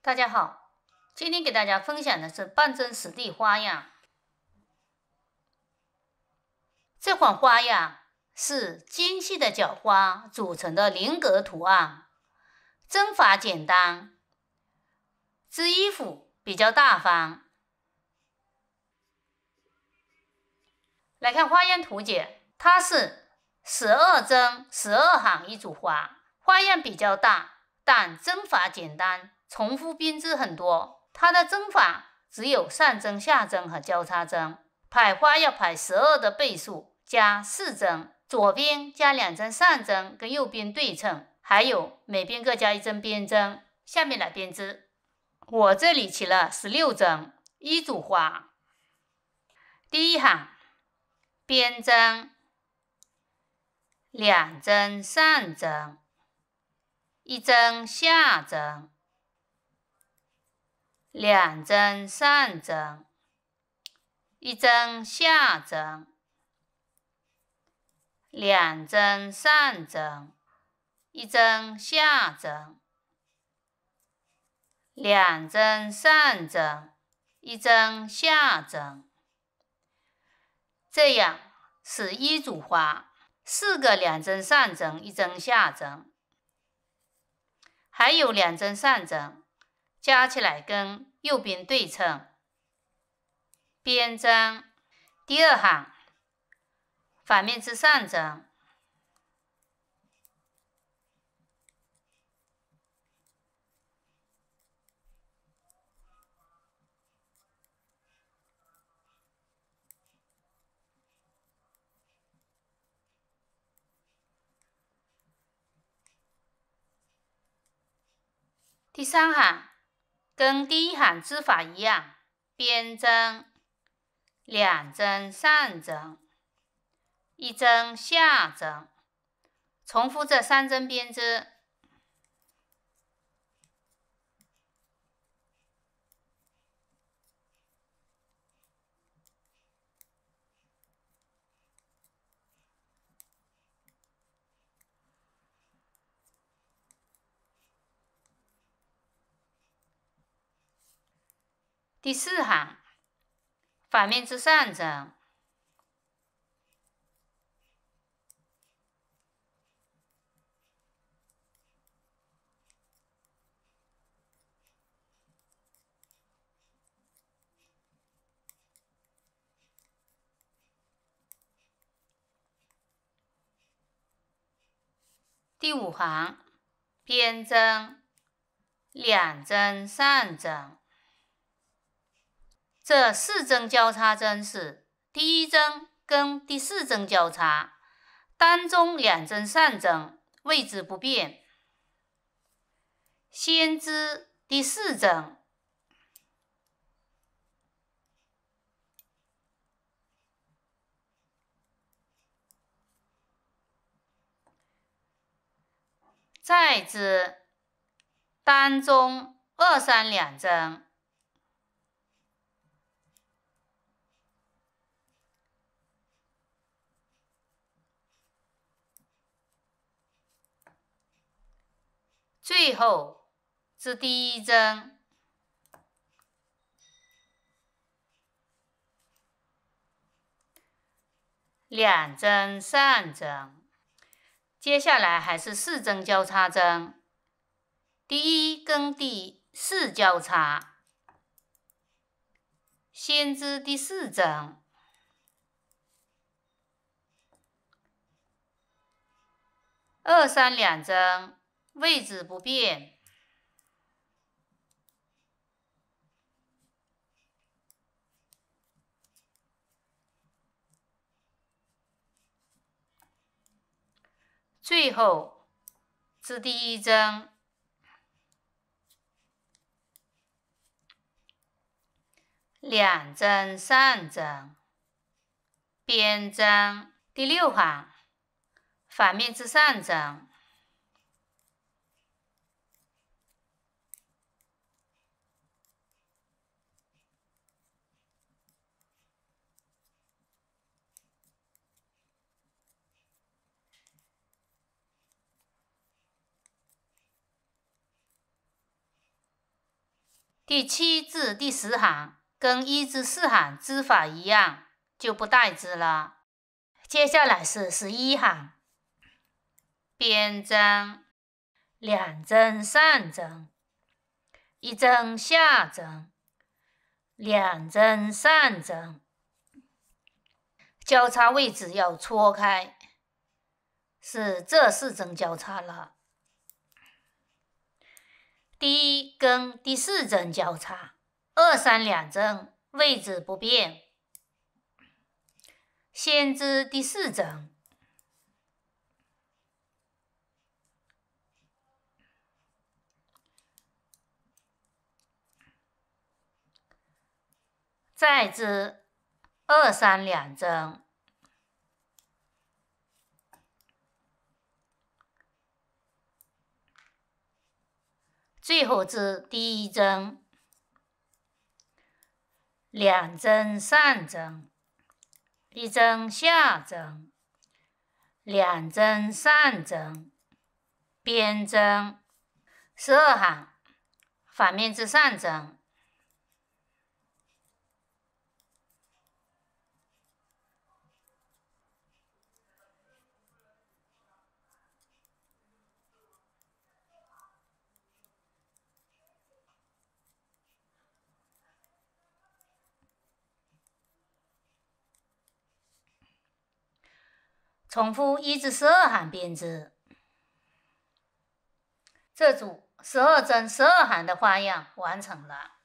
大家好，今天给大家分享的是半针实地花样。这款花样是精细的角花组成的菱格图案，针法简单，织衣服比较大方。来看花样图解，它是十二针十二行一组花，花样比较大，但针法简单。重复编织很多，它的针法只有上针、下针和交叉针。排花要排十二的倍数，加四针，左边加两针上针，跟右边对称，还有每边各加一针边针。下面来编织，我这里起了十六针一组花。第一行，边针，两针上针，一针下针。两针上针，一针下针，两针上针，一针下针，两针上针，一针下针，这样是一组花，四个两针上针一针下针，还有两针上针，加起来跟。右边对称，边针，第二行，反面织上针，第三行。跟第一行织法一样，边针、两针、上针、一针、下针，重复这三针编织。第四行，反面织上针。第五行，边针两针上针。这四针交叉针是第一针跟第四针交叉，单中两针上针位置不变。先织第四针，再织单中二三两针。最后织第一针，两针上针，接下来还是四针交叉针，第一跟第四交叉，先织第四针，二三两针。位置不变。最后织第一针，两针上针，边针第六行，反面织上针。第七至第十行跟一至四行织法一样，就不带织了。接下来是十一行，边针两针上针，一针下针，两针上针，交叉位置要错开，是这四针交叉了。第一跟第四针交叉，二三两针位置不变，先织第四针，再织二三两针。最后织第一针，两针上针，一针下针，两针上针，边针，二行，反面织上针。重复一至十二行编织，这组十二针、十二行的花样完成了。